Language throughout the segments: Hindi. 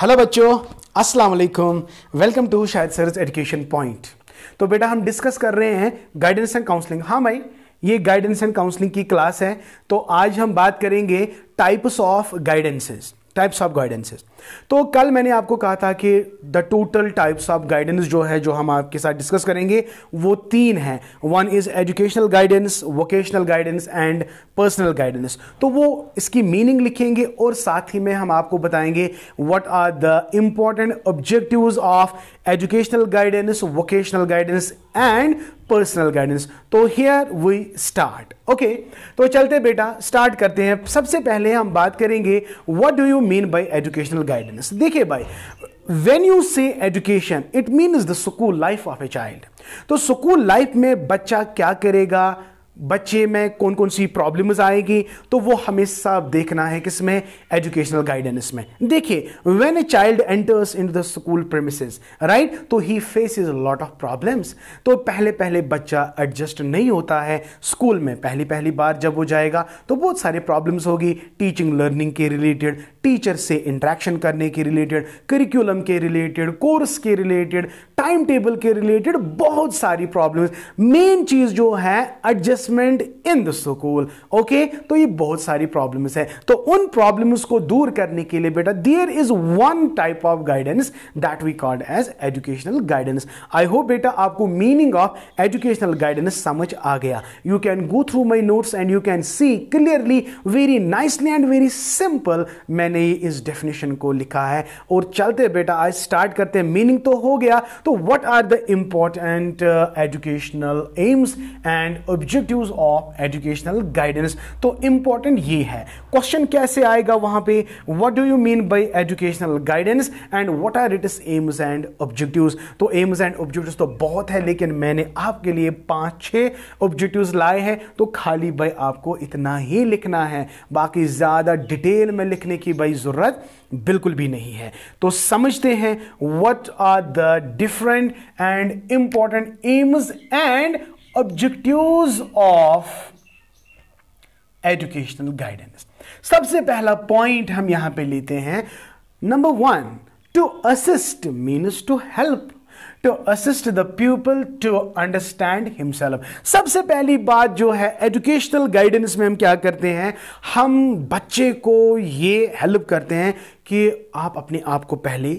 हेलो बच्चों अस्सलाम वालेकुम वेलकम टू शायद सरस एजुकेशन पॉइंट तो बेटा हम डिस्कस कर रहे हैं गाइडेंस एंड काउंसलिंग हाँ भाई ये गाइडेंस एंड काउंसलिंग की क्लास है तो आज हम बात करेंगे types of guidances types of guidances तो कल मैंने आपको कहा था कि the total types of guidance जो है जो हम आपके साथ डिस्कस करेंगे वो तीन हैं one is educational guidance vocational guidance and personal guidance तो वो इसकी मीनिंग लिखेंगे और साथ ही में हम आपको बताएंगे what are the important objectives of educational guidance vocational guidance and personal guidance तो हेयर वी स्टार्ट ओके तो चलते बेटा स्टार्ट करते हैं सबसे पहले हम बात करेंगे what do you mean by educational guidance देखिए भाई when you say education it mean the school life of a child तो स्कूल लाइफ में बच्चा क्या करेगा बच्चे में कौन कौन सी प्रॉब्लम्स आएगी तो वो हमेशा देखना है किसमें एजुकेशनल गाइडेंस में देखिए when a child enters in the school premises right तो he is lot of problems तो पहले पहले बच्चा एडजस्ट नहीं होता है स्कूल में पहली पहली बार जब वो जाएगा तो बहुत सारे प्रॉब्लम्स होगी टीचिंग लर्निंग के रिलेटेड टीचर से इंट्रैक्शन करने के रिलेटेड करिकुलम के रिलेटेड कोर्स के रिलेटेड टाइम टेबल के रिलेटेड बहुत सारी प्रॉब्लम्स मेन चीज़ जो है adjust placement in the school okay तो ये बहुत सारी प्रॉब्लम्स है तो उन प्रॉब्लम्स को दूर करने के लिए बेटा there is one type of guidance that we called as educational guidance I hope बेटा आपको मीनिंग ऑफ एजुकेशनल गाइडेंस समझ आ गया you can go through my notes and you can see clearly very nicely and very simple मैंने इस डेफिनेशन को लिखा है और चलते बेटा आज स्टार्ट करते हैं मीनिंग तो हो गया तो what are the important educational aims and object institute of educational guidance तो इंपॉर्टेंट ये है क्वेश्चन कैसे आएगा वहां पे what do you mean by educational guidance and what are its aims and objectives तो एम्स एंड ऑब्जेक्टिव्स तो बहुत है लेकिन मैंने आपके लिए पांच छह ऑब्जेक्टिव्स लाए हैं तो खाली भाई आपको इतना ही लिखना है बाकी ज्यादा डिटेल में लिखने की भाई जरूरत बिल्कुल भी नहीं है तो समझते हैं what are the different and important aims and objectives of educational guidance सबसे पहला पॉइंट हम यहां पे लेते हैं number one to assist means to help to assist the people to understand himself सबसे पहली बात जो है एजुकेशनल गाइडेंस में हम क्या करते हैं हम बच्चे को ये हेल्प करते हैं कि आप अपने आप को पहले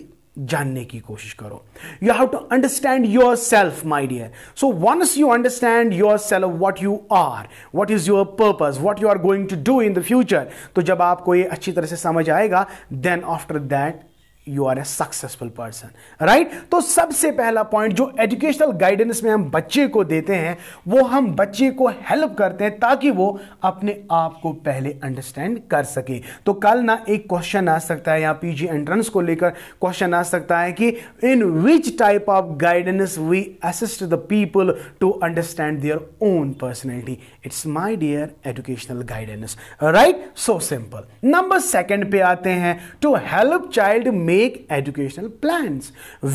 जानने की कोशिश करो you have to understand yourself my dear so once you understand yourself what you are what is your purpose what you are going to do in the future तो जब आपको ये अच्छी तरह से समझ आएगा then after that you are a successful person right तो सबसे पहला पॉइंट जो एजुकेशनल गाइडेंस में हम बच्चे को देते हैं वो हम बच्चे को हेल्प करते हैं ताकि वो अपने आप को पहले अंडरस्टैंड कर सके तो कल ना एक क्वेश्चन आ सकता है या पीजी एंट्रेंस को लेकर क्वेश्चन आ सकता है कि in which type of guidance we assist the people to understand their own personality it's my dear educational guidance right so simple number second पे आते हैं to help child make educational plans.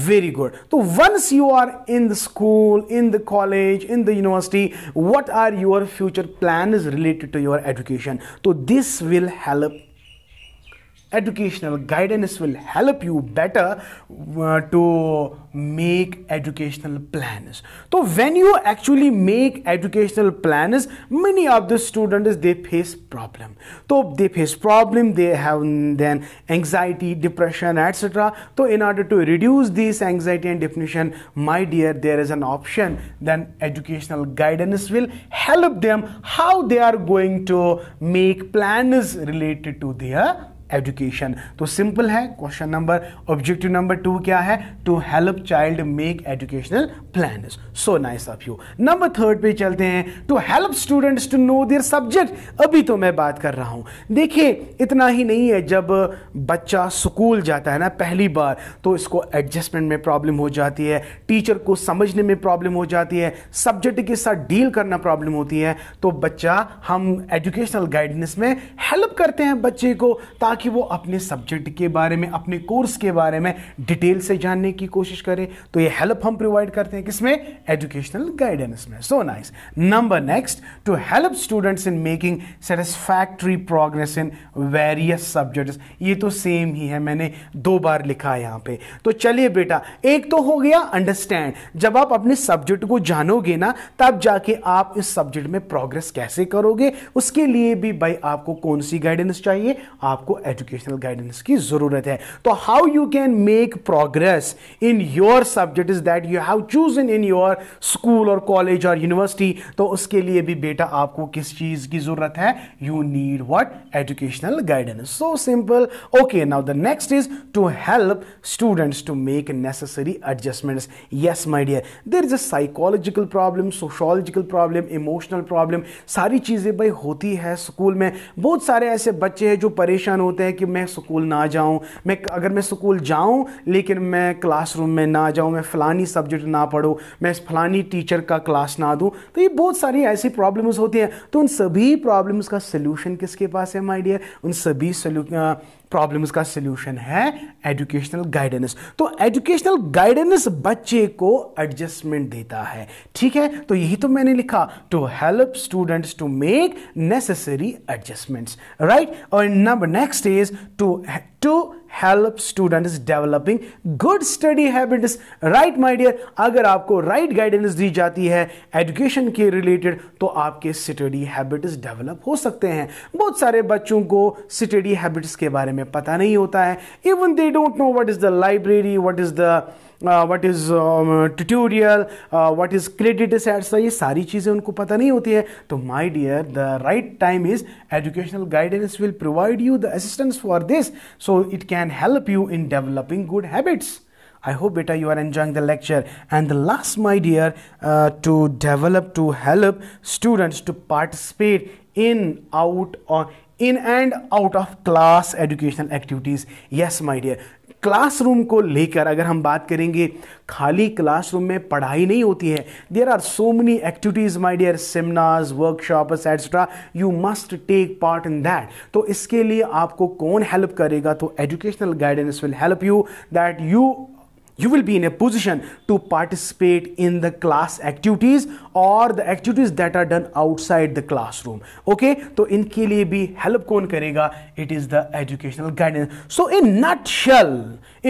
Very good. So once you are in the school, in the college, in the university, what are your future plans related to your education? So this will help educational guidance will help you better uh, to make educational plans so when you actually make educational plans many of the students they face problem so they face problem they have then anxiety depression etc so in order to reduce this anxiety and depression my dear there is an option then educational guidance will help them how they are going to make plans related to their education तो सिंपल है question number objective number two क्या है to help child make educational plan so nice of you number third पे चलते हैं to help students to know their subject अभी तो मैं बात कर रहा हूं देखिए इतना ही नहीं है जब बच्चा स्कूल जाता है ना पहली बार तो इसको एडजस्टमेंट में प्रॉब्लम हो जाती है टीचर को समझने में प्रॉब्लम हो जाती है सब्जेक्ट के साथ डील करना प्रॉब्लम होती है तो बच्चा हम एजुकेशनल गाइडेंस में हेल्प करते हैं बच्चे को ताकि ताकि वो अपने सब्जेक्ट के बारे में अपने कोर्स के बारे में डिटेल से जानने की कोशिश करें तो ये हेल्प हम प्रोवाइड करते हैं किसमें एजुकेशनल गाइडेंस में so nice number next to help students in making satisfactory progress in various subjects ये तो सेम ही है मैंने दो बार लिखा है यहाँ पे तो चलिए बेटा एक तो हो गया अंडरस्टैंड जब आप अपने सब्जेक्ट को जानोगे ना तब जाके आप इस सब्जेक्ट में प्रोग्रेस कैसे करोगे उसके लिए भी भाई आपको कौन सी गाइडेंस चाहिए आपको एजुकेशनल गाइडेंस की ज़रूरत है तो how you can make progress in your subject is that you have choose in your school और कॉलेज और यूनिवर्सिटी तो उसके लिए भी बेटा आपको किस चीज़ की ज़रूरत है you need what educational guidance so simple okay now the next is to help students to make necessary adjustments yes my dear there is a psychological problem sociological problem emotional problem सारी चीज़ें भाई होती है स्कूल में बहुत सारे ऐसे बच्चे हैं जो परेशान होते होते हैं कि मैं स्कूल ना जाऊं मैं अगर मैं स्कूल जाऊं लेकिन मैं क्लासरूम में ना जाऊं मैं फ़लानी सब्जेक्ट ना पढ़ूं मैं फ़लानी टीचर का क्लास ना दूं तो ये बहुत सारी ऐसी प्रॉब्लम्स होती हैं तो उन सभी प्रॉब्लम्स का सोल्यूशन किसके पास है माई डियर उन सभी प्रॉब्लम्स का सलूशन है एजुकेशनल गाइडेंस तो एजुकेशनल गाइडेंस बच्चे को एडजस्टमेंट देता है ठीक है तो यही तो मैंने लिखा to help students to make necessary adjustments right और number next is to to help student is developing good study habit right my dear अगर आपको राइट right गाइडेंस दी जाती है एजुकेशन के रिलेटेड तो आपके स्टडी हैबिट्स डेवलप हो सकते हैं बहुत सारे बच्चों को स्टडी हैबिट्स के बारे में पता नहीं होता है even they don't know what is the library what is the Uh, what is um, tutorial uh, what is credit assets ये सारी चीजें उनको पता नहीं होती है तो my dear the right time is educational guidance will provide you the assistance for this so it can help you in developing good habits I hope beta you are enjoying the lecture and the last my dear uh, to develop to help students to participate in out on in and out of class educational activities yes my dear classroom को लेकर अगर हम बात करेंगे खाली क्लासरूम में पढ़ाई नहीं होती है there are so many activities my dear seminars workshop etcetera you must take part in that तो इसके लिए आपको कौन हेल्प करेगा तो educational guidance will help you that you you will be in a position to participate in the class activities or the activities that are done outside the classroom okay तो इनके liye bhi help kon karega it is the educational guidance so in nutshell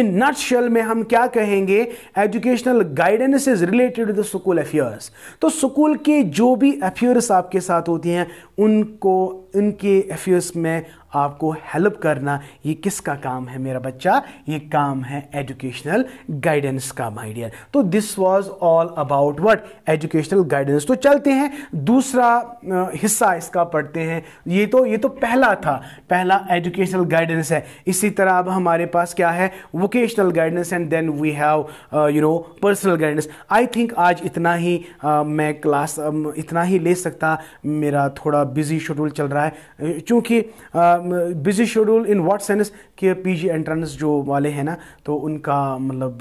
in nutshell mein hum kya kahenge educational guidance is related to the school affairs तो school ke jo bhi affairs aapke sath होती hain unko उनके affairs में आपको हेल्प करना ये किसका काम है मेरा बच्चा ये काम है एजुकेशनल गाइडेंस का माय डियर तो this was all about what educational guidance तो चलते हैं दूसरा हिस्सा इसका पढ़ते हैं ये तो ये तो पहला था पहला एजुकेशनल गाइडेंस है इसी तरह अब हमारे पास क्या है vocational guidance and then we have you know personal guidance I think आज इतना ही uh, मैं क्लास uh, इतना ही ले सकता मेरा थोड़ा बिजी शेड्यूल चल रहा है चूँकि uh, busy schedule in what sense कि पीजी एंट्रेंस जो वाले हैं ना तो उनका मतलब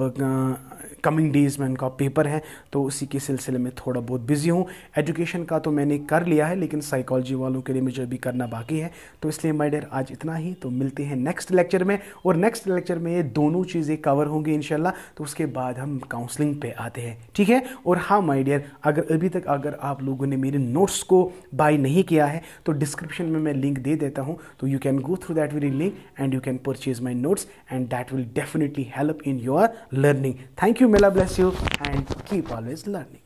कमिंग डेज़ में उनका पेपर है तो उसी के सिलसिले में थोड़ा बहुत बिज़ी हूँ एजुकेशन का तो मैंने कर लिया है लेकिन साइकोलॉजी वालों के लिए मुझे अभी करना बाकी है तो इसलिए माई डेयर आज इतना ही तो मिलते हैं नेक्स्ट लेक्चर में और नेक्स्ट लेक्चर में ये दोनों चीज़ें कवर होंगी इन तो उसके बाद हम काउंसलिंग पे आते हैं ठीक है और हाँ माई डियर अगर अभी तक अगर आप लोगों ने मेरे नोट्स को बाई नहीं किया है तो डिस्क्रिप्शन में मैं लिंक दे देता हूँ तो you can go through that very link and you can purchase my notes and that will definitely help in your learning thank you Mela bless you and keep always learning.